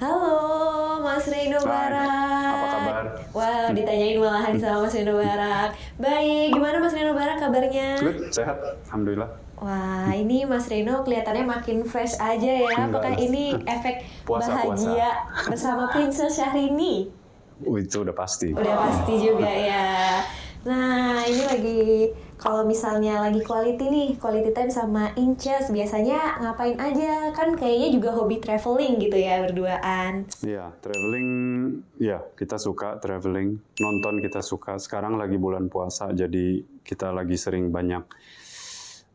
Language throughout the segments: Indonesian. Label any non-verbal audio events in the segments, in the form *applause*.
Halo, Mas Reno Barak. Apa kabar? Wow, ditanyain malahan sama Mas Reno Barak. Baik, gimana Mas Reno Barak kabarnya? Good, sehat. Alhamdulillah. Wah, ini Mas Reno kelihatannya makin fresh aja ya. Apakah ini *laughs* efek puasa, bahagia puasa. bersama Princess Syahrini? Oh, itu udah pasti. Udah pasti juga ya. Nah, ini lagi kalau misalnya lagi quality nih, quality time sama Inces, biasanya ngapain aja? Kan kayaknya juga hobi traveling gitu ya berduaan. Iya, yeah, traveling, ya yeah, kita suka traveling. Nonton kita suka. Sekarang lagi bulan puasa, jadi kita lagi sering banyak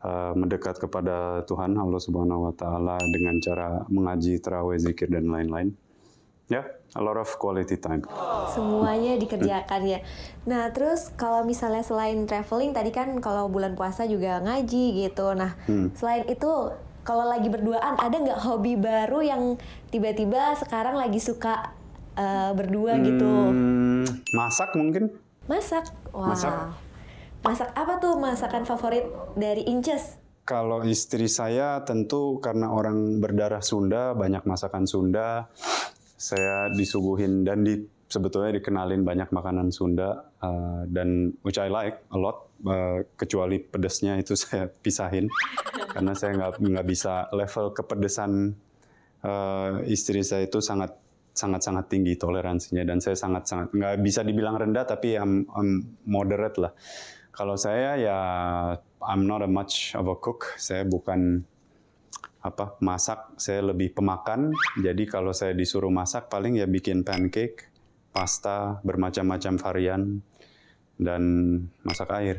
uh, mendekat kepada Tuhan Allah Subhanahu wa taala dengan cara mengaji tarawih, zikir dan lain-lain. Ya, yeah, a lot of quality time. Semuanya dikerjakan ya. Nah, terus kalau misalnya selain traveling tadi kan kalau bulan puasa juga ngaji gitu. Nah, hmm. selain itu kalau lagi berduaan ada nggak hobi baru yang tiba-tiba sekarang lagi suka uh, berdua gitu? hmm, gitu? Masak mungkin? Masak. Wow. Masak. Masak apa tuh masakan favorit dari Inces? kalau istri saya tentu karena orang berdarah Sunda, banyak masakan Sunda saya disuguhin dan di, sebetulnya dikenalin banyak makanan Sunda uh, dan which I like a lot uh, kecuali pedesnya itu *laughs* saya pisahin karena saya nggak nggak bisa level kepedesan uh, istri saya itu sangat sangat sangat tinggi toleransinya dan saya sangat sangat nggak bisa dibilang rendah tapi I'm, I'm moderate lah kalau saya ya I'm not a much of a cook saya bukan apa masak saya lebih pemakan jadi kalau saya disuruh masak paling ya bikin pancake pasta bermacam-macam varian dan masak air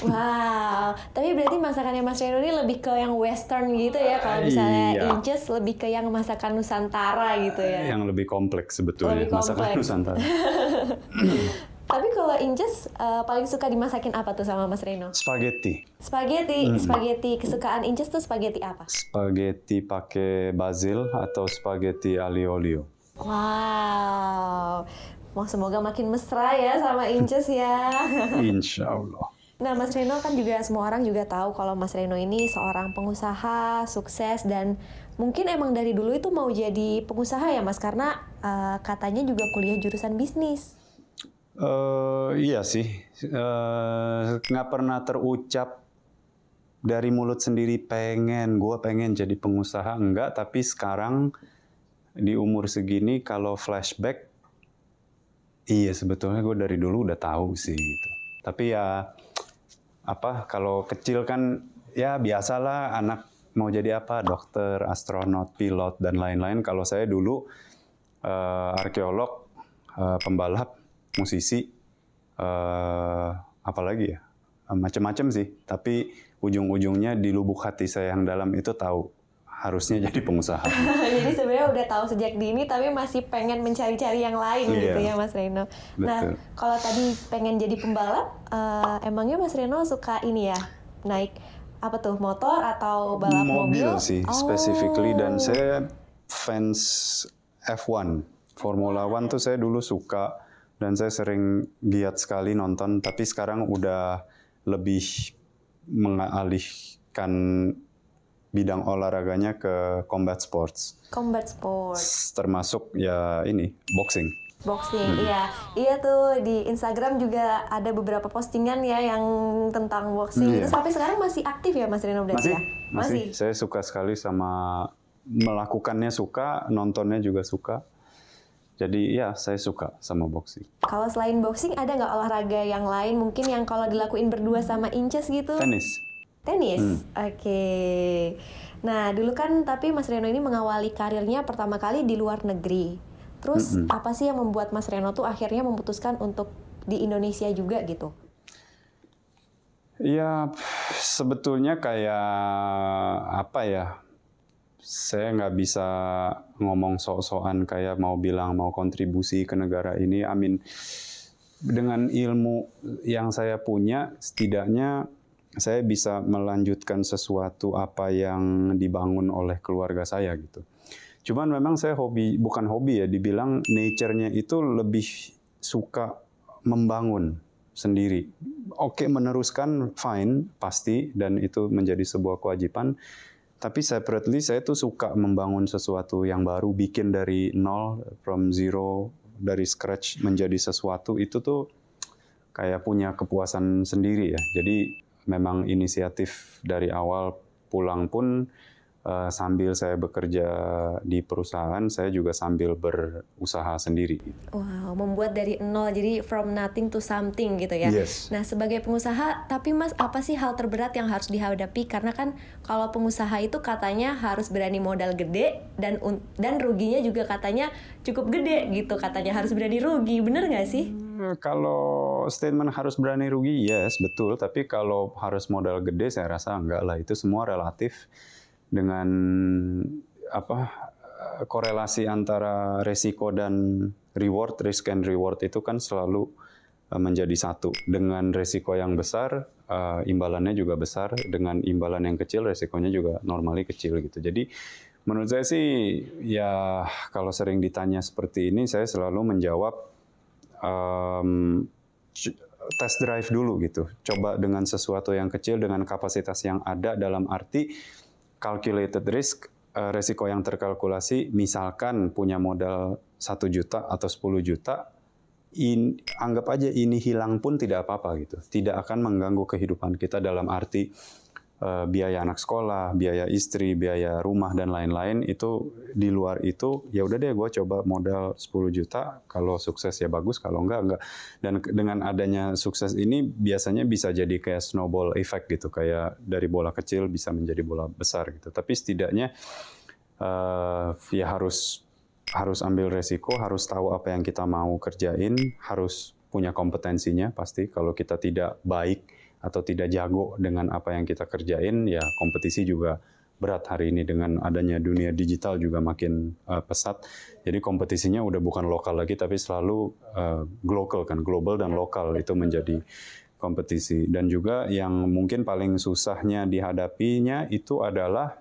wow tapi berarti masakannya Mas Reno ini lebih ke yang western gitu ya kalau misalnya iya. Inches lebih ke yang masakan Nusantara gitu ya yang lebih kompleks sebetulnya lebih kompleks. masakan Nusantara *laughs* Tapi kalau Injes uh, eh, paling suka dimasakin apa tuh sama Mas Reno? Spaghetti. Spaghetti, hmm. spaghetti. Kesukaan Injes tuh spaghetti apa? Spaghetti pakai basil atau spaghetti alio olio. Wow. Wah, semoga makin mesra ya sama Inces ya. *laughs* Insya Allah. Nah, Mas Reno kan juga semua orang juga tahu kalau Mas Reno ini seorang pengusaha sukses dan mungkin emang dari dulu itu mau jadi pengusaha ya, Mas, karena uh, katanya juga kuliah jurusan bisnis. Uh, iya sih, eh, nggak uh, pernah terucap dari mulut sendiri pengen, gue pengen jadi pengusaha enggak, tapi sekarang di umur segini kalau flashback, iya sebetulnya gue dari dulu udah tahu sih gitu. Tapi ya apa kalau kecil kan ya biasalah anak mau jadi apa dokter, astronot, pilot dan lain-lain. Kalau saya dulu uh, arkeolog, uh, pembalap musisi uh, apalagi ya eh, macam-macam sih tapi ujung-ujungnya di lubuk hati saya yang dalam itu tahu harusnya jadi pengusaha. *laughs* jadi sebenarnya udah tahu sejak dini tapi masih pengen mencari-cari yang lain yeah. gitu ya Mas Reno. Nah, Betul. Nah, kalau tadi pengen jadi pembalap, uh, emangnya Mas Reno suka ini ya? Naik apa tuh, motor atau balap mobil? Mobil sih oh. specifically dan saya fans F1. Formula One tuh saya dulu suka dan saya sering giat sekali nonton tapi sekarang udah lebih mengalihkan bidang olahraganya ke combat sports. Combat sports. Termasuk ya ini boxing. Boxing, hmm. iya, iya tuh di Instagram juga ada beberapa postingan ya yang tentang boxing. Iya. tapi sekarang masih aktif ya Mas Rino berarti masih, ya? Masih. masih. Saya suka sekali sama melakukannya suka, nontonnya juga suka. Jadi ya saya suka sama boxing. Kalau selain boxing ada nggak olahraga yang lain mungkin yang kalau dilakuin berdua sama Inces gitu? Tenis. Tenis. Hmm. Oke. Okay. Nah dulu kan tapi Mas Reno ini mengawali karirnya pertama kali di luar negeri. Terus -hmm. apa sih yang membuat Mas Reno tuh akhirnya memutuskan untuk di Indonesia juga gitu? Ya sebetulnya kayak apa ya saya nggak bisa ngomong sok-sokan kayak mau bilang mau kontribusi ke negara ini. Amin. Dengan ilmu yang saya punya, setidaknya saya bisa melanjutkan sesuatu apa yang dibangun oleh keluarga saya gitu. Cuman memang saya hobi, bukan hobi ya, dibilang nature-nya itu lebih suka membangun sendiri. Oke, meneruskan fine, pasti, dan itu menjadi sebuah kewajiban tapi separately saya tuh suka membangun sesuatu yang baru, bikin dari nol, from zero, dari scratch menjadi sesuatu itu tuh kayak punya kepuasan sendiri ya. Jadi memang inisiatif dari awal pulang pun uh, sambil saya bekerja di perusahaan, saya juga sambil berusaha sendiri. Wow, membuat dari nol, jadi from nothing to something gitu ya. Yes. Nah, sebagai pengusaha, tapi Mas, apa sih hal terberat yang harus dihadapi? Karena kan kalau pengusaha itu katanya harus berani modal gede dan dan ruginya juga katanya cukup gede gitu, katanya harus berani rugi, bener nggak sih? Hmm, kalau statement harus berani rugi, yes, betul. Tapi kalau harus modal gede, saya rasa enggak lah. Itu semua relatif dengan apa korelasi antara resiko dan reward, risk and reward itu kan selalu eh, menjadi satu. Dengan resiko yang besar, eh, imbalannya juga besar. Dengan imbalan yang kecil, resikonya juga normally kecil gitu. Jadi menurut saya sih ya kalau sering ditanya seperti ini, saya selalu menjawab um, test drive dulu gitu. Coba dengan sesuatu yang kecil, dengan kapasitas yang ada dalam arti calculated risk eh, resiko yang terkalkulasi misalkan punya modal 1 juta atau 10 juta in, anggap aja ini hilang pun tidak apa-apa gitu. Tidak akan mengganggu kehidupan kita dalam arti Eh, biaya anak sekolah, biaya istri, biaya rumah dan lain-lain itu di luar itu ya udah deh gue coba modal 10 juta kalau sukses ya bagus kalau enggak enggak dan dengan adanya sukses ini biasanya bisa jadi kayak snowball effect gitu kayak dari bola kecil bisa menjadi bola besar gitu tapi setidaknya uh, ya harus harus ambil resiko harus tahu apa yang kita mau kerjain harus punya kompetensinya pasti kalau kita tidak baik atau tidak jago dengan apa yang kita kerjain, ya kompetisi juga berat hari ini dengan adanya dunia digital juga makin uh, pesat. Jadi kompetisinya udah bukan lokal lagi tapi selalu uh, global kan, global dan lokal itu menjadi kompetisi. Dan juga yang mungkin paling susahnya dihadapinya itu adalah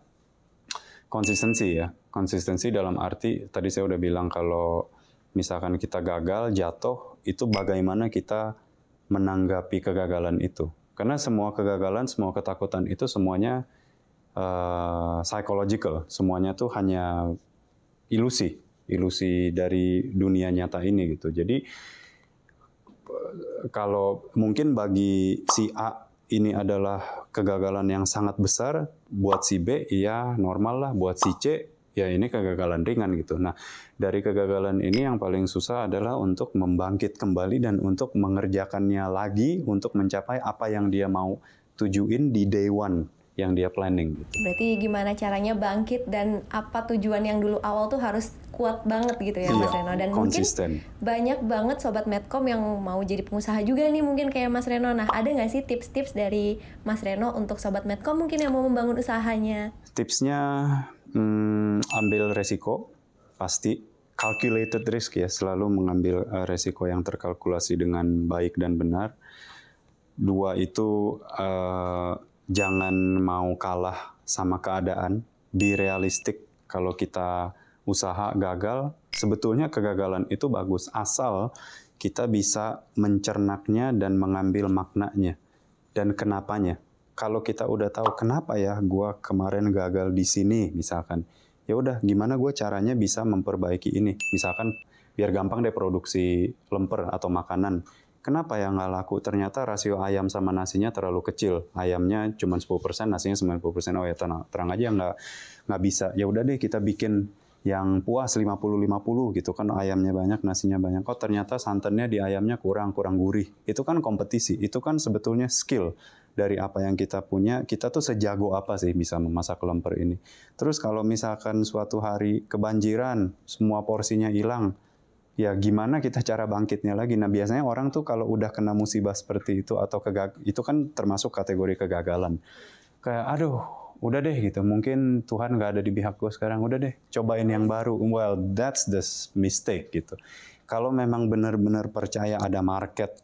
konsistensi ya. Konsistensi dalam arti tadi saya udah bilang kalau misalkan kita gagal, jatuh, itu bagaimana kita menanggapi kegagalan itu karena semua kegagalan, semua ketakutan itu semuanya uh, psychological, semuanya tuh hanya ilusi, ilusi dari dunia nyata ini gitu. Jadi eh, kalau mungkin bagi si A ini adalah kegagalan yang sangat besar, buat si B ya normal lah, buat si C ya ini kegagalan ringan gitu. Nah, dari kegagalan ini yang paling susah adalah untuk membangkit kembali dan untuk mengerjakannya lagi untuk mencapai apa yang dia mau tujuin di day one yang dia planning gitu. Berarti gimana caranya bangkit dan apa tujuan yang dulu awal tuh harus kuat banget gitu ya iya, Mas Reno dan konsisten. mungkin banyak banget sobat Medcom yang mau jadi pengusaha juga nih mungkin kayak Mas Reno. Nah, ada nggak sih tips-tips dari Mas Reno untuk sobat Medcom mungkin yang mau membangun usahanya? Tipsnya Hmm, ambil resiko pasti calculated risk ya selalu mengambil eh, resiko yang terkalkulasi dengan baik dan benar. Dua itu uh, jangan mau kalah sama keadaan, be realistik. Kalau kita usaha gagal, sebetulnya kegagalan itu bagus asal kita bisa mencernaknya dan mengambil maknanya dan kenapanya kalau kita udah tahu kenapa ya gue kemarin gagal di sini misalkan, ya udah gimana gue caranya bisa memperbaiki ini, misalkan biar gampang deh produksi lemper atau makanan. Kenapa ya nggak laku? Ternyata rasio ayam sama nasinya terlalu kecil. Ayamnya cuma 10%, nasinya 90%. Oh ya tenang terang aja nggak nggak bisa. Ya udah deh kita bikin yang puas 50-50 gitu kan ayamnya banyak nasinya banyak kok oh, ternyata santannya di ayamnya kurang kurang gurih itu kan kompetisi itu kan sebetulnya skill dari apa yang kita punya, kita tuh sejago apa sih bisa memasak lemper ini. Terus kalau misalkan suatu hari kebanjiran, semua porsinya hilang, ya gimana kita cara bangkitnya lagi? Nah biasanya orang tuh kalau udah kena musibah seperti itu atau kegag itu kan termasuk kategori kegagalan. Kayak aduh udah deh gitu. Mungkin Tuhan nggak ada di pihak gue sekarang. Udah deh, cobain yang baru. Well, that's the mistake gitu. Kalau memang benar-benar percaya ada market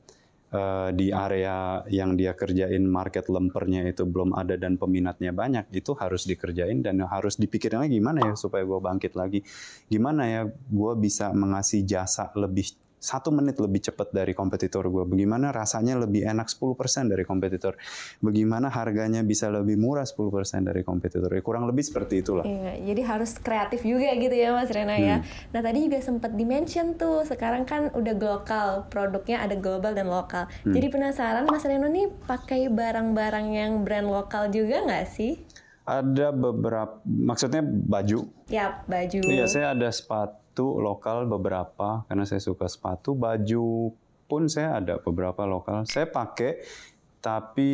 Eh, di area yang dia kerjain market lempernya itu belum ada dan peminatnya banyak itu harus dikerjain dan harus dipikirin lagi gimana ya supaya gue bangkit lagi gimana ya gue bisa mengasih jasa lebih satu menit lebih cepat dari kompetitor gue, bagaimana rasanya lebih enak 10% dari kompetitor, bagaimana harganya bisa lebih murah 10% dari kompetitor, ya, kurang lebih seperti itulah. Iya, jadi harus kreatif juga gitu ya Mas Rena ya. hmm. ya. Nah tadi juga sempat dimention tuh, sekarang kan udah global produknya ada global dan lokal. Hmm. Jadi penasaran Mas Rena nih pakai barang-barang yang brand lokal juga nggak sih? Ada beberapa, maksudnya baju. Ya, baju. Iya, saya ada sepatu sepatu lokal beberapa karena saya suka sepatu, baju pun saya ada beberapa lokal. Saya pakai tapi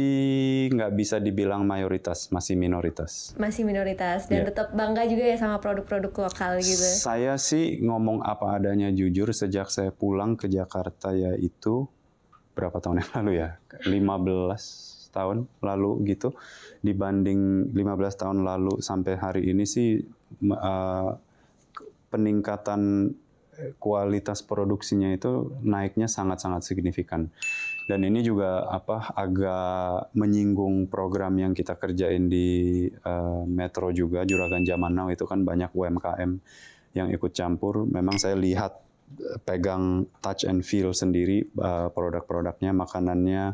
nggak bisa dibilang mayoritas, masih minoritas. Masih minoritas dan yeah. tetap bangga juga ya sama produk-produk lokal gitu. Saya sih ngomong apa adanya jujur sejak saya pulang ke Jakarta yaitu berapa tahun yang lalu ya? 15 tahun lalu gitu. Dibanding 15 tahun lalu sampai hari ini sih uh, peningkatan eh, kualitas produksinya itu naiknya sangat-sangat signifikan. Dan ini juga apa agak menyinggung program yang kita kerjain di uh, Metro juga Juragan Zaman Now itu kan banyak UMKM yang ikut campur. Memang saya lihat eh, pegang touch and feel sendiri uh, produk-produknya, makanannya,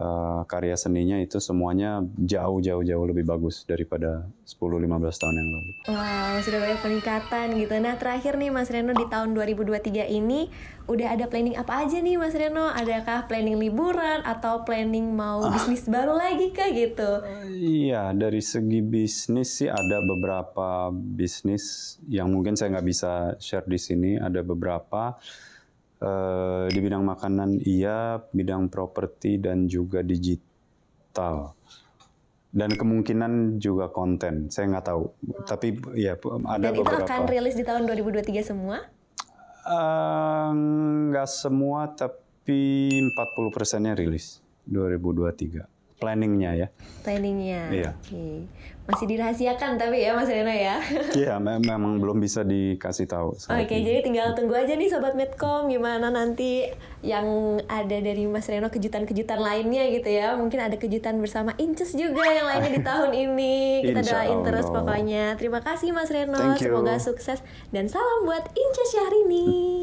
uh, karya seninya itu semuanya jauh-jauh jauh lebih bagus daripada 10-15 tahun yang lalu. Wow, sudah banyak peningkatan gitu. Nah, terakhir nih Mas Reno di tahun 2023 ini udah ada planning apa aja nih Mas Reno? Adakah planning liburan atau planning mau ah. bisnis baru lagi kah gitu? Iya, dari segi bisnis sih ada beberapa bisnis yang mungkin saya nggak bisa share di sini. Ada beberapa eh, di bidang makanan iya, bidang properti dan juga digital. Dan kemungkinan juga konten. Saya nggak tahu. Wow. Tapi ya ada dan beberapa. Dan itu akan rilis di tahun 2023 semua? Uh, nggak semua, tapi 40 persennya rilis 2023 planningnya ya. Planningnya. Iya. Masih dirahasiakan tapi ya Mas Reno ya. *laughs* Iya, memang belum bisa dikasih tahu. Oke, okay, jadi tinggal tunggu aja nih sobat Medcom gimana nanti yang ada dari Mas Reno kejutan-kejutan lainnya gitu ya. Mungkin ada kejutan bersama Inces juga yang lainnya di *laughs* tahun ini. Kita Insya doain terus pokoknya. Terima kasih Mas Reno, semoga sukses dan salam buat Inces Syahrini.